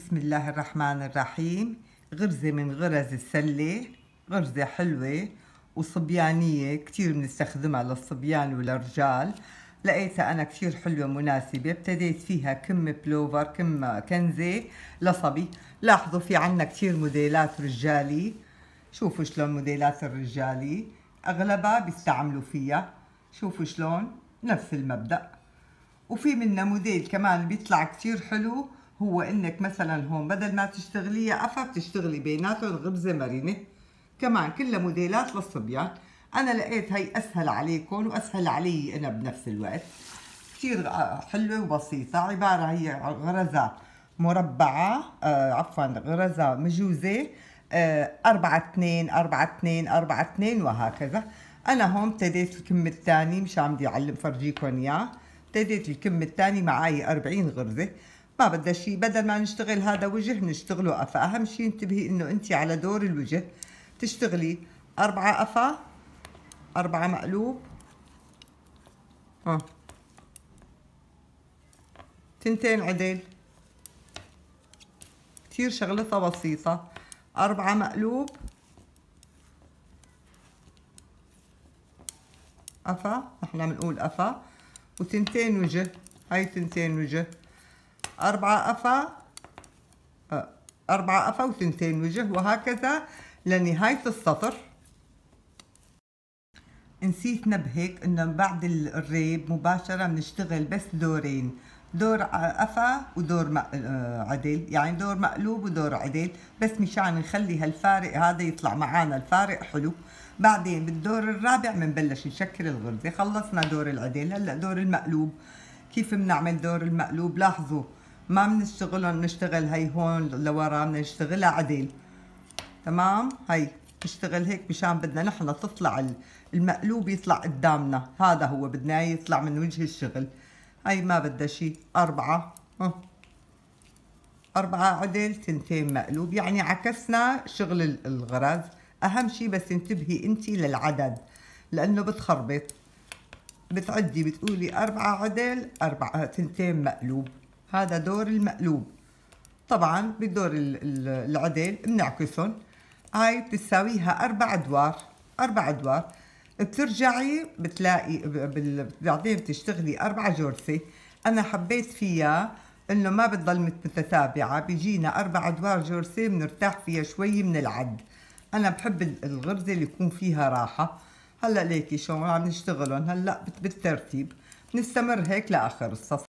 بسم الله الرحمن الرحيم غرزة من غرز السلة غرزة حلوة وصبيانية كتير بنستخدمها للصبيان وللرجال لقيتها أنا كتير حلوة مناسبة ابتديت فيها كم بلوفر كم كنزة لصبي لاحظوا في عنا كتير موديلات رجالي شوفوا شلون موديلات الرجالي أغلبها بيستعملوا فيها شوفوا شلون نفس المبدأ وفي منا موديل كمان بيطلع كتير حلو هو انك مثلا هون بدل ما تشتغليها قفا بتشتغلي بيناتهم غبزه مرينه كمان كلها موديلات للصبيان انا لقيت هي اسهل عليكم واسهل علي انا بنفس الوقت كثير حلوه وبسيطه عباره هي غرزه مربعه آه عفوا غرزه مجوزه آه 4 2 4 2 4 2 وهكذا انا هون ابتديت الكم الثاني مشان بدي اعلم فرجيكم اياه ابتديت الكم الثاني معي 40 غرزه ما بدها شيء بدل ما نشتغل هذا وجه بنشتغله قفا اهم شيء انتبهي انه انت على دور الوجه تشتغلي أربعة قفا أربعة مقلوب ها آه. تنتين عدل كثير شغلتها بسيطة أربعة مقلوب قفا نحن بنقول قفا وتنتين وجه هاي تنتين وجه أربعة قفا أه، أربعة قفا وثنتين وجه وهكذا لنهاية السطر نسيت نبهك انه بعد الريب مباشرة بنشتغل بس دورين دور قفا ودور آه، عدل يعني دور مقلوب ودور عدل بس مشان نخلي هالفارق هذا يطلع معانا الفارق حلو بعدين بالدور الرابع بنبلش نشكل الغرزة خلصنا دور العدل هلا دور المقلوب كيف بنعمل دور المقلوب لاحظوا ما بنشتغلها بنشتغل هي هون لورا بنشتغلها عدل تمام هي نشتغل هيك مشان بدنا نحن تطلع المقلوب يطلع قدامنا هذا هو بدنا يطلع من وجه الشغل هي ما بدها شيء أربعة أربعة عدل تنتين مقلوب يعني عكسنا شغل الغرز أهم شيء بس انتبهي أنت للعدد لأنه بتخربط بتعدي بتقولي أربعة عدل أربعة تنتين مقلوب هذا دور المقلوب طبعا بدور العدل بنعكسهم هاي بتساويها اربع ادوار اربع ادوار بترجعي بتلاقي بعدين بتشتغلي اربع جرسي انا حبيت فيها انه ما بتضل متتابعه بيجينا اربع ادوار جرسي بنرتاح فيها شوي من العد انا بحب الغرزه اللي يكون فيها راحه هلا ليكي شو عم نشتغلهم هلا بالترتيب نستمر هيك لاخر السطر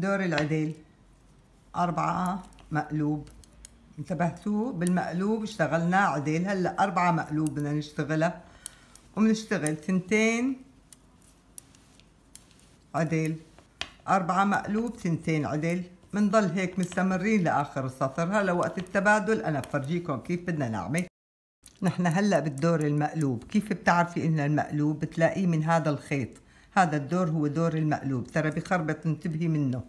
دور العدل أربعة مقلوب انتبهتوا بالمقلوب اشتغلنا عدل هلا أربعة مقلوب بدنا نشتغلها وبنشتغل تنتين عدل أربعة مقلوب تنتين عدل بنضل هيك مستمرين لآخر السطر هلا وقت التبادل أنا بفرجيكم كيف بدنا نعمل نحن هلا بالدور المقلوب كيف بتعرفي إن المقلوب بتلاقيه من هذا الخيط هذا الدور هو دور المقلوب ترى بخربط انتبهي منه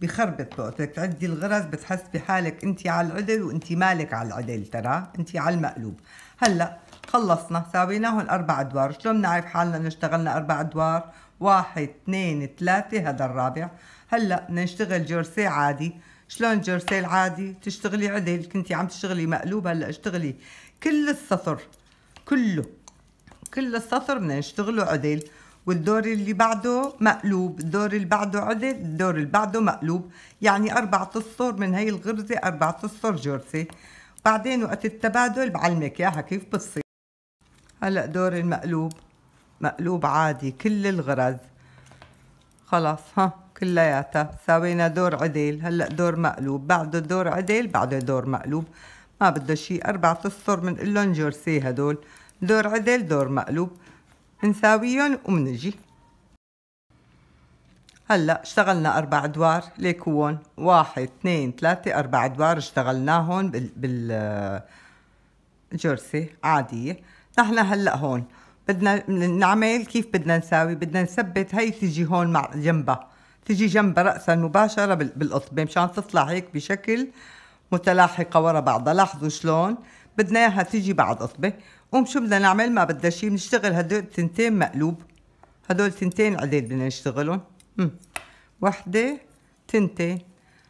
بخربط بوقتك تعدي الغرز بتحس بحالك انت على العدل وانت مالك على العدل ترى انت على المقلوب هلا خلصنا ساويناهم اربع ادوار شلون بنعرف حالنا انه اشتغلنا اربع ادوار واحد اثنين ثلاثة هذا الرابع هلا بدنا نشتغل جورسي عادي شلون جورسي العادي تشتغلي عدل كنتي عم تشتغلي مقلوب هلا اشتغلي كل السطر كله كل السطر بدنا نشتغله عدل والدور اللي بعده مقلوب الدور اللي بعده عدل الدور اللي بعده مقلوب يعني أربعة أسطر من هاي الغرزة أربعة أسطر جرثي بعدين وقت التبادل بعلمك ياها كيف بتصير هلأ دور المقلوب مقلوب عادي كل الغرز خلاص ها كلياتها سوينا دور عدل هلأ دور مقلوب بعده دور عدل بعده دور مقلوب ما بده شي أربعة أسطر من اللون جرسي هدول دور عدل دور مقلوب نساويهم ومنجي هلا اشتغلنا اربع ادوار ليكون واحد اثنين ثلاثة اربع ادوار اشتغلناهم بال بال جرسي عادية نحن هلا هون بدنا نعمل كيف بدنا نساوي بدنا نثبت هي تجي هون مع جنبها تجي جنبها رأسا مباشرة بالقطبة مشان تطلع هيك بشكل متلاحقة ورا بعضها لاحظوا شلون بدنا اياها تيجي بعد قطبه قوم شو بدنا نعمل ما بدنا شيء بنشتغل هدول تنتين مقلوب هدول تنتين عديد بدنا نشتغلهم وحده تنتين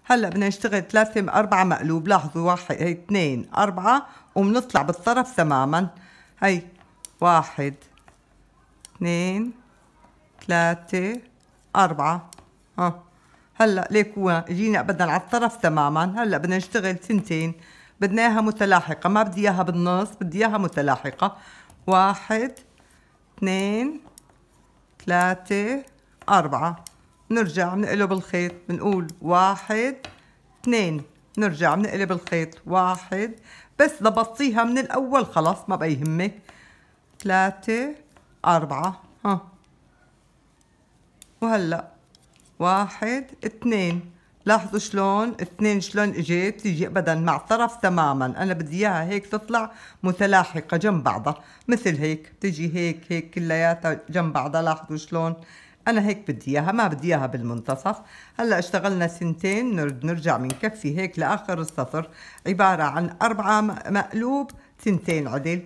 هلا بدنا نشتغل ثلاثة أربعة مقلوب لاحظوا واحد هي اثنين أربعة وبنطلع بالطرف تماما هي واحد اثنين ثلاثة أربعة ها هلا ليكوا جينا أبدا بدنا على الطرف تماما هلا بدنا نشتغل تنتين بدنا اياها متلاحقه ما بدي اياها بالنص بدي اياها متلاحقه واحد اثنين ثلاثة أربعة نرجع بنقلب الخيط بنقول واحد اثنين نرجع بنقلب الخيط واحد بس ضبطتيها من الأول خلاص ما بقى يهمك ثلاثة أربعة ها وهلأ واحد اثنين لاحظوا شلون اثنين شلون اجت تيجي ابدا مع طرف تماما انا بدي اياها هيك تطلع متلاحقه جنب بعضها مثل هيك تجي هيك هيك كلياتها جنب بعضها لاحظوا شلون انا هيك بدي اياها ما بدي اياها بالمنتصف هلا اشتغلنا سنتين نرجع بنكفي هيك لاخر السطر عباره عن اربعه مقلوب سنتين عدل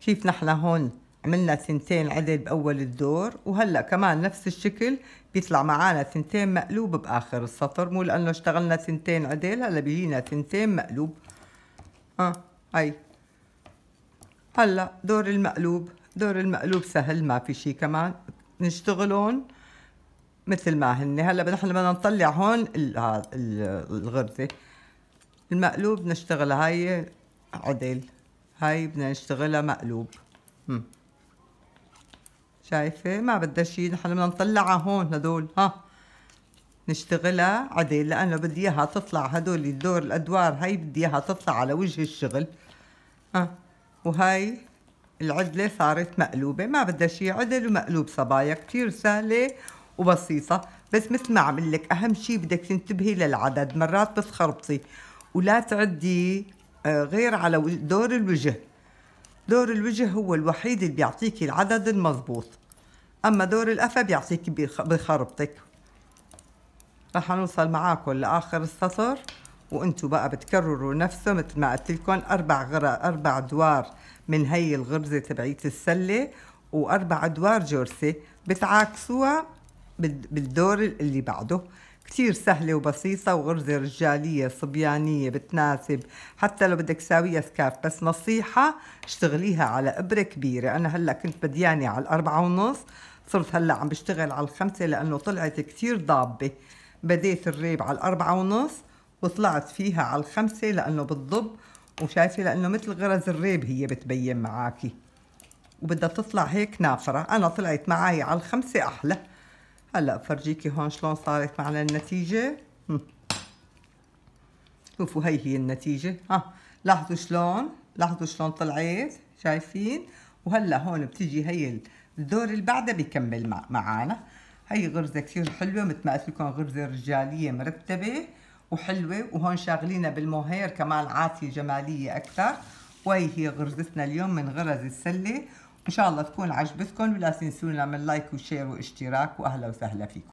كيف نحن هون عملنا ثنتين عدل بأول الدور وهلأ كمان نفس الشكل بيطلع معانا ثنتين مقلوب بآخر السطر مو لأنه اشتغلنا ثنتين عدل هلأ بيجينا ثنتين مقلوب ها آه. هاي هلأ دور المقلوب دور المقلوب سهل ما في شي كمان نشتغلون مثل ما هن هلأ نحن بدنا نطلع هون الغرزة المقلوب نشتغل هاي عدل هاي بدنا نشتغلها مقلوب شايفة ما بدها شيء نحن بدنا نطلعها هون هدول ها نشتغلها عدل لأنه بدي إياها تطلع هدول الدور الأدوار هاي بدي إياها تطلع على وجه الشغل ها وهاي العدلة صارت مقلوبة ما بدها شيء عدل ومقلوب صبايا كتير سهلة وبسيطة بس مثل ما عم لك أهم شيء بدك تنتبهي للعدد مرات بتخربطي ولا تعدي آه، غير على دور الوجه دور الوجه هو الوحيد اللي بيعطيكي العدد المضبوط أما دور القفا بيعطيكي بخربطك رح نوصل معاكم لآخر السطر وانتوا بقى بتكرروا نفسه مثل ما قلت لكم أربع غرق أربع دوار من هي الغرزة تبعيت السلة وأربع أدوار جرسي بتعاكسوها بالدور اللي بعده كتير سهلة وبسيطة وغرزة رجالية صبيانية بتناسب حتى لو بدك تساويها سكاف بس نصيحة اشتغليها على إبرة كبيرة أنا هلأ كنت بديانة على الأربعة ونص صرت هلأ عم بشتغل على الخمسة لأنه طلعت كتير ضابة بديت الريب على الأربعة ونص وطلعت فيها على الخمسة لأنه بالضب وشايفة لأنه مثل غرز الريب هي بتبين معاكي وبدها تطلع هيك نافرة أنا طلعت معاي على الخمسة أحلى هلا بفرجيكي هون شلون صارت معنا النتيجه شوفوا هي هي النتيجه ها لاحظوا شلون لاحظوا شلون طلعت شايفين وهلا هون بتيجي هي الدور اللي بعدها بكمل معانا هي غرزه كثير حلوه مثل ما قلت لكم غرزه رجاليه مرتبه وحلوه وهون شاغلينها بالموهير كمان عاتية جماليه اكثر وهي هي غرزتنا اليوم من غرز السله ان شاء الله تكون عجبتكم ولا تنسونا من لايك وشير واشتراك واهلا وسهلا فيكم